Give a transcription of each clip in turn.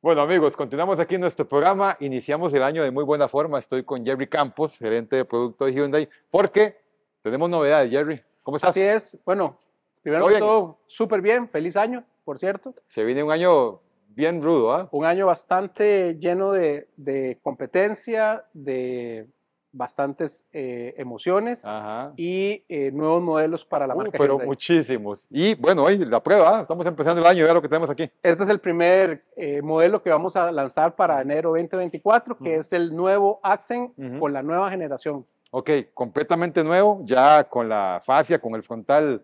Bueno amigos, continuamos aquí en nuestro programa, iniciamos el año de muy buena forma, estoy con Jerry Campos, gerente de producto de Hyundai, porque tenemos novedades, Jerry. ¿Cómo estás? Así es, bueno, primero todo, súper bien, feliz año, por cierto. Se viene un año bien rudo, ¿ah? Un año bastante lleno de competencia, de bastantes eh, emociones y eh, nuevos modelos para la uh, marca. Pero muchísimos. Y bueno, hoy la prueba, estamos empezando el año, vea lo que tenemos aquí. Este es el primer eh, modelo que vamos a lanzar para enero 2024, que es el nuevo Accent con la nueva generación. Ok, completamente nuevo, ya con la fascia, con el frontal,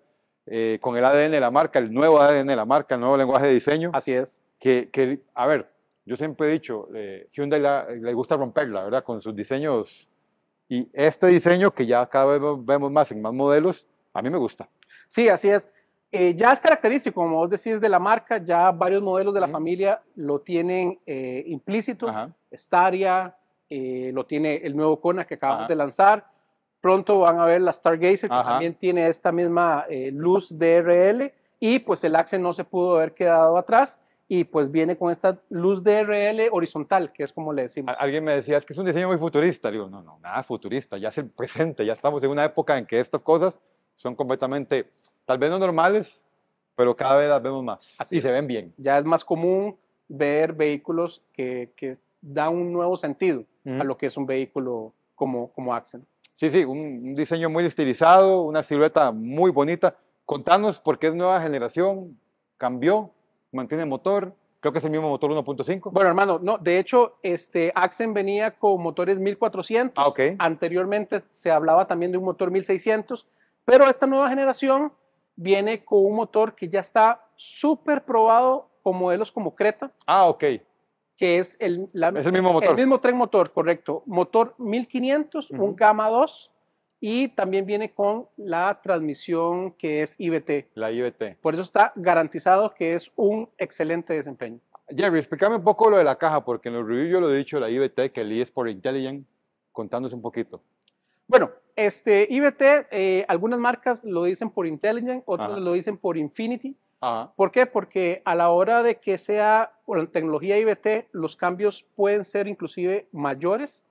con el ADN de la marca, el nuevo ADN de la marca, el nuevo lenguaje de diseño. Así es. Que, a ver, yo siempre he dicho, Hyundai le gusta romperla, ¿verdad? Con sus diseños y este diseño, que ya cada vez vemos más en más modelos, a mí me gusta. Sí, así es. Eh, ya es característico, como vos decís, de la marca, ya varios modelos de la familia lo tienen eh, implícito. Staria, eh, lo tiene el nuevo Kona que acabamos de lanzar. Pronto van a ver la Stargazer, que también tiene esta misma luz DRL. Y pues el Axe no se pudo haber quedado atrás y pues viene con esta luz DRL horizontal, que es como le decimos. Alguien me decía, es que es un diseño muy futurista. Digo, no, no, nada futurista, ya es el presente, ya estamos en una época en que estas cosas son completamente, tal vez no normales, pero cada vez las vemos más Así y se ven bien. Ya es más común ver vehículos que, dan un nuevo sentido a lo que es un vehículo como, como Accent. Sí, sí, un, un diseño muy estilizado, una silueta muy bonita. Contanos por qué es nueva generación, cambió mantiene motor, creo que es el mismo motor 1.5. Bueno, hermano, no, de hecho, este Axen venía con motores 1400. Ah, Anteriormente se hablaba también de un motor 1600, pero esta nueva generación viene con un motor que ya está súper probado con modelos como Creta. Ah, ok. Que es el, es el mismo motor. El mismo tren motor, correcto. Motor 1500, un Gama 2 y también viene con la transmisión que es IBT. La IBT. Por eso está garantizado que es un excelente desempeño. Jerry, explícame un poco lo de la caja, porque en los reviews yo lo he dicho, la IBT, que el es por Intelligent, contándose un poquito. Bueno, este IBT, eh, algunas marcas lo dicen por Intelligent, otras lo dicen por Infinity. ¿Por qué? Porque a la hora de que sea tecnología IBT, los cambios pueden ser inclusive mayores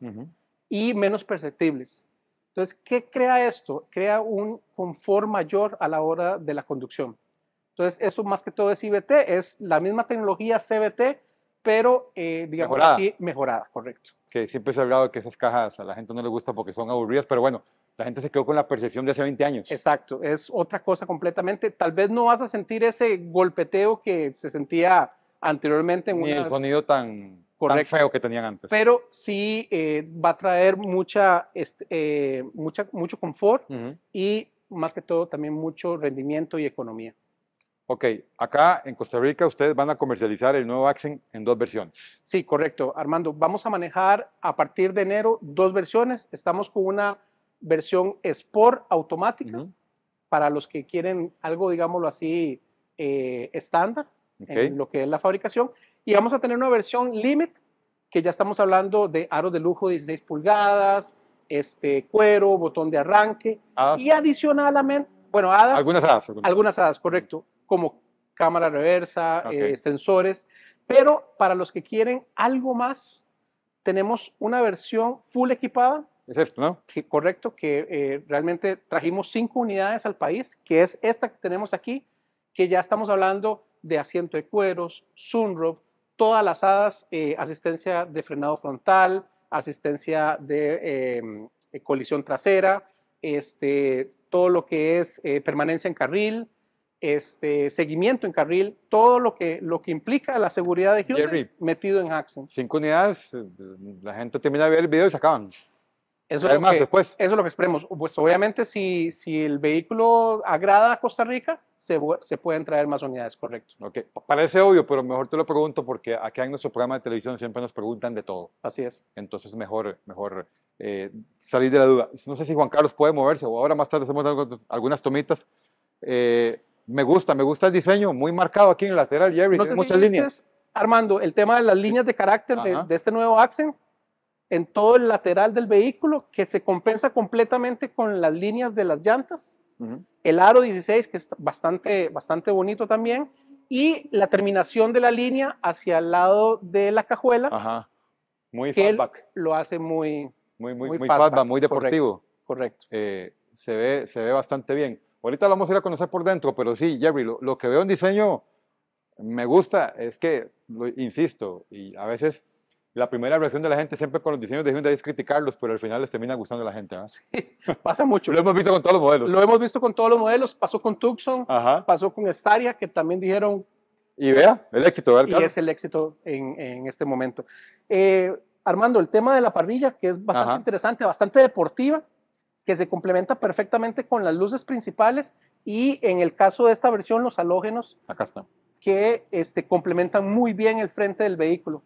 y menos perceptibles. Entonces, ¿qué crea esto? Crea un confort mayor a la hora de la conducción. Entonces, eso más que todo es IBT, es la misma tecnología CBT, pero eh, digamos así, mejorada, correcto. Que siempre se ha hablado de que esas cajas a la gente no le gusta porque son aburridas, pero bueno, la gente se quedó con la percepción de hace 20 años. Exacto, es otra cosa completamente. Tal vez no vas a sentir ese golpeteo que se sentía anteriormente en Ni el sonido tan Correcto. tan feo que tenían antes. Pero sí eh, va a traer mucha, este, eh, mucha, mucho confort y más que todo también mucho rendimiento y economía. Ok, acá en Costa Rica ustedes van a comercializar el nuevo Axen en dos versiones. Sí, correcto. Armando, vamos a manejar a partir de enero dos versiones. Estamos con una versión Sport automática para los que quieren algo, digámoslo así, eh, estándar en lo que es la fabricación. Y vamos a tener una versión Limit, que ya estamos hablando de aros de lujo 16 pulgadas, este, cuero, botón de arranque. Y adicionalmente, bueno, algunas hadas. Algunas. algunas hadas, correcto. Como cámara reversa, eh, sensores. Pero para los que quieren algo más, tenemos una versión full equipada. Es esto, ¿no? correcto, que eh, realmente trajimos cinco unidades al país, que es esta que tenemos aquí, que ya estamos hablando de asiento de cueros, sunroof, todas las hadas, eh, asistencia de frenado frontal, asistencia de em, eh, colisión trasera, este, todo lo que es eh, permanencia en carril, este, seguimiento en carril, todo lo que, lo que implica la seguridad de Hyundai metido en Accent. Cinco unidades, la gente termina de ver el video y se acaban. Eso es lo que, después. esperemos. Pues, obviamente, si, si el vehículo agrada a Costa Rica, se, pueden traer más unidades, correcto. Parece obvio, pero mejor te lo pregunto porque acá en nuestro programa de televisión siempre nos preguntan de todo. Así es. Entonces, mejor, mejor eh, salir de la duda. No sé si Juan Carlos puede moverse o ahora más tarde hacemos algunas tomitas. Eh, me gusta, me gusta el diseño, muy marcado aquí en el lateral, Jerry. No sé muchas líneas. Armando, el tema de las líneas de carácter de, de este nuevo Accent en todo el lateral del vehículo que se compensa completamente con las líneas de las llantas. El aro 16 que es bastante, bastante bonito también. Y la terminación de la línea hacia el lado de la cajuela. Ajá. Muy que Lo hace muy... Muy, muy, muy, muy deportivo. Correcto. Eh, se, ve, se ve bastante bien. Ahorita lo vamos a ir a conocer por dentro, pero sí, Jerry, lo, que veo en diseño me gusta es que, insisto, y a veces la primera versión de la gente siempre con los diseños de Hyundai es criticarlos, pero al final les termina gustando a la gente. pasa mucho. lo hemos visto con todos los modelos. Lo hemos visto con todos los modelos. Pasó con Tucson, pasó con Staria, que también dijeron. Y vea, el éxito, Y es el éxito en, en este momento. Eh, Armando, el tema de la parrilla, que es bastante interesante, bastante deportiva, que se complementa perfectamente con las luces principales y en el caso de esta versión, los halógenos. Acá está. Que este, complementan muy bien el frente del vehículo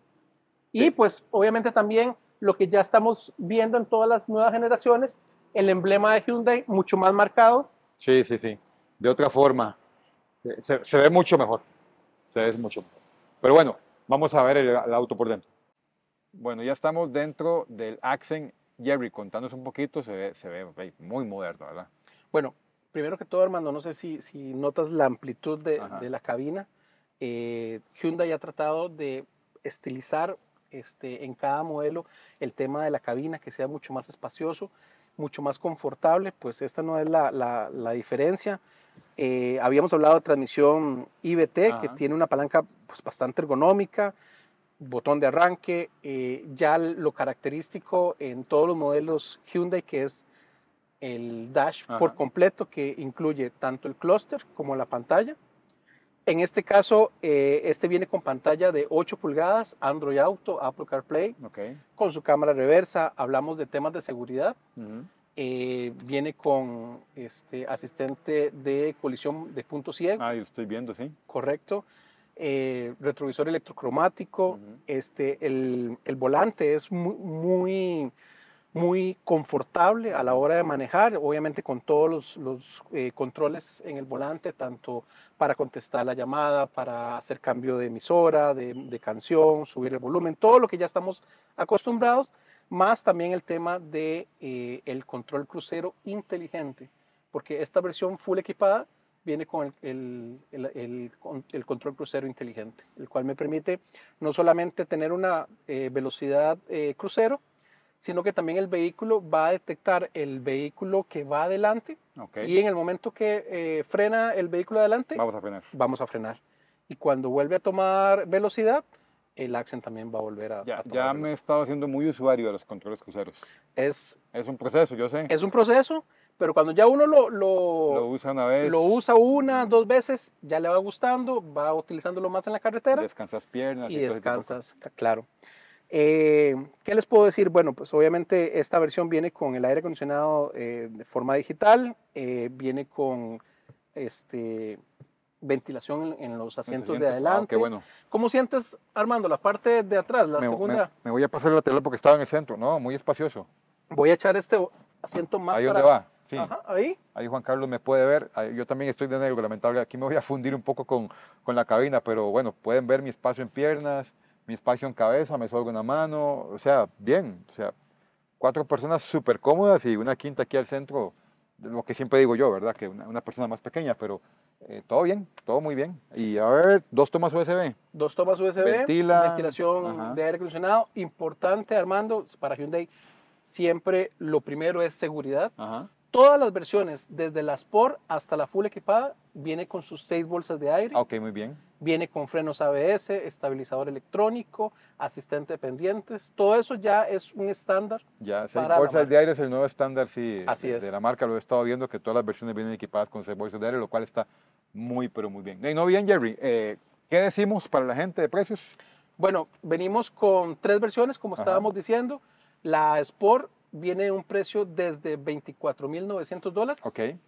y pues obviamente también lo que ya estamos viendo en todas las nuevas generaciones, el emblema de Hyundai mucho más marcado. Sí, sí, sí. De otra forma, se, ve mucho mejor. Se ve mucho mejor. Pero bueno, vamos a ver el, auto por dentro. Bueno, ya estamos dentro del Accent Jerry. contándonos un poquito, se ve, muy moderno, ¿verdad? Bueno, primero que todo, hermano no sé si, notas la amplitud de, la cabina. Eh, Hyundai ha tratado de estilizar este, en cada modelo el tema de la cabina, que sea mucho más espacioso, mucho más confortable, pues esta no es la, diferencia. Eh, habíamos hablado de transmisión IBT, que tiene una palanca pues, bastante ergonómica, botón de arranque, eh, ya lo característico en todos los modelos Hyundai, que es el dash por completo, que incluye tanto el clúster como la pantalla en este caso, eh, este viene con pantalla de 8 pulgadas, Android Auto, Apple CarPlay, con su cámara reversa. Hablamos de temas de seguridad. Eh, viene con este asistente de colisión de punto ciego. Ah, yo estoy viendo, sí. Correcto. Eh, retrovisor electrocromático. este, el, volante es muy muy confortable a la hora de manejar, obviamente con todos los, los eh, controles en el volante, tanto para contestar la llamada, para hacer cambio de emisora, de, de, canción, subir el volumen, todo lo que ya estamos acostumbrados, más también el tema de eh, el control crucero inteligente, porque esta versión full equipada viene con el, el, el, el, control crucero inteligente, el cual me permite no solamente tener una eh, velocidad crucero, sino que también el vehículo va a detectar el vehículo que va adelante y en el momento que eh, frena el vehículo adelante, vamos a frenar. Vamos a frenar. Y cuando vuelve a tomar velocidad, el Accent también va a volver a... Ya, ya me he estado haciendo muy usuario de los controles cruceros. Es, es un proceso, yo sé. Es un proceso, pero cuando ya uno lo, lo, lo, usa una vez. Lo usa una, dos veces, ya le va gustando, va utilizándolo más en la carretera. Descansas piernas. y descansas, claro. Eh, ¿Qué les puedo decir? Bueno, pues obviamente esta versión viene con el aire acondicionado eh, de forma digital, eh, viene con este, ventilación en, los asientos de ah, adelante. ¿Cómo sientes, Armando, la parte de atrás, la me, segunda? Me, voy a pasar la tela porque estaba en el centro, ¿no? Muy espacioso. Voy a echar este asiento más ¿Ahí para... va? ahí. Ahí Juan Carlos me puede ver. Yo también estoy de negro, lamentable. Aquí me voy a fundir un poco con, con la cabina, pero bueno, pueden ver mi espacio en piernas mi espacio en cabeza, me suelgo una mano, o sea, bien, o sea, cuatro personas súper cómodas y una quinta aquí al centro, lo que siempre digo yo, ¿verdad? Que una, persona más pequeña, pero eh, todo bien, todo muy bien. Y a ver, dos tomas USB. Dos tomas USB, ventilación de aire acondicionado. Importante, Armando, para Hyundai, siempre lo primero es seguridad. Ajá. Todas las versiones, desde la Sport hasta la Full equipada, viene con sus seis bolsas de aire. Ok, muy bien. Viene con frenos ABS, estabilizador electrónico, asistente de pendientes. Todo eso ya es un estándar. Ya, seis bolsas de aire es el nuevo estándar, sí. De la marca lo he estado viendo, que todas las versiones vienen equipadas con seis bolsas de aire, lo cual está muy, pero muy bien. No, bien, Jerry. Eh, ¿Qué decimos para la gente de precios? Bueno, venimos con tres versiones, como estábamos diciendo. La Sport viene un precio desde 24.900 dólares. Okay.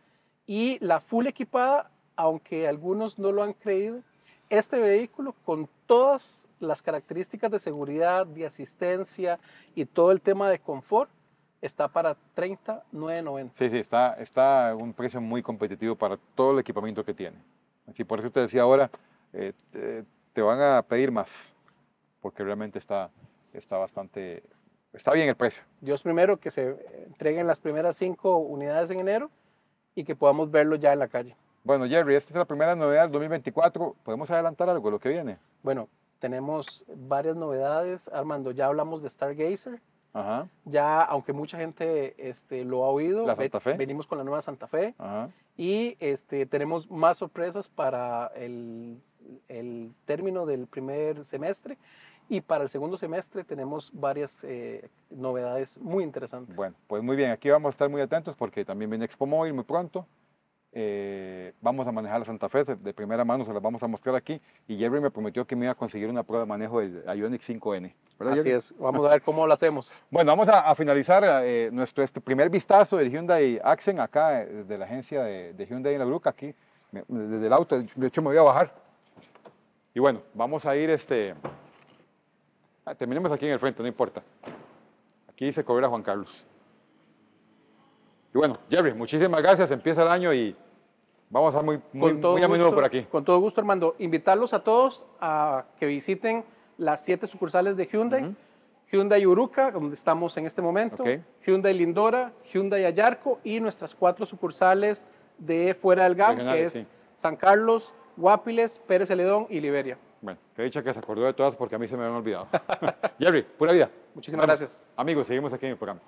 Y la full equipada, aunque algunos no lo han creído, este vehículo con todas las características de seguridad, de asistencia y todo el tema de confort, está para $39.90. Sí, sí, está, está un precio muy competitivo para todo el equipamiento que tiene. Así por eso te decía ahora, eh, te, van a pedir más, porque realmente está, está bastante está bien el precio. Dios primero que se entreguen las primeras cinco unidades en enero y que podamos verlo ya en la calle. Bueno, Jerry, esta es la primera novedad del 2024. ¿Podemos adelantar algo de lo que viene? Bueno, tenemos varias novedades. Armando, ya hablamos de Stargazer. Ajá. Ya, aunque mucha gente este, lo ha oído, ¿La venimos con la nueva Santa Fe. Ajá. Y este, tenemos más sorpresas para el, el término del primer semestre. Y para el segundo semestre tenemos varias eh, novedades muy interesantes. Bueno, pues muy bien, aquí vamos a estar muy atentos porque también viene Expo Móvil muy pronto. Eh, vamos a manejar la Santa Fe de, primera mano, se las vamos a mostrar aquí. Y Jerry me prometió que me iba a conseguir una prueba de manejo del Ionic 5N. Así es, vamos a ver cómo lo hacemos. bueno, vamos a, finalizar eh, nuestro este primer vistazo del Hyundai Accent acá de la agencia de, Hyundai en la Bruca, aquí, desde el auto. De hecho, me voy a bajar. Y bueno, vamos a ir este. Ah, terminemos aquí en el frente, no importa. Aquí se cobra Juan Carlos. Y bueno, Jerry, muchísimas gracias. Empieza el año y vamos a muy, muy, muy a por aquí. Con todo gusto, Armando. Invitarlos a todos a que visiten las siete sucursales de Hyundai. Hyundai Uruca, donde estamos en este momento, Hyundai Lindora, Hyundai Ayarco y nuestras cuatro sucursales de fuera del GAM, que es San Carlos, Guápiles, Pérez Celedón y Liberia. Bueno, que dicha que se acordó de todas porque a mí se me habían olvidado. Jerry, pura vida. Muchísimas gracias. Amigos, seguimos aquí en el programa.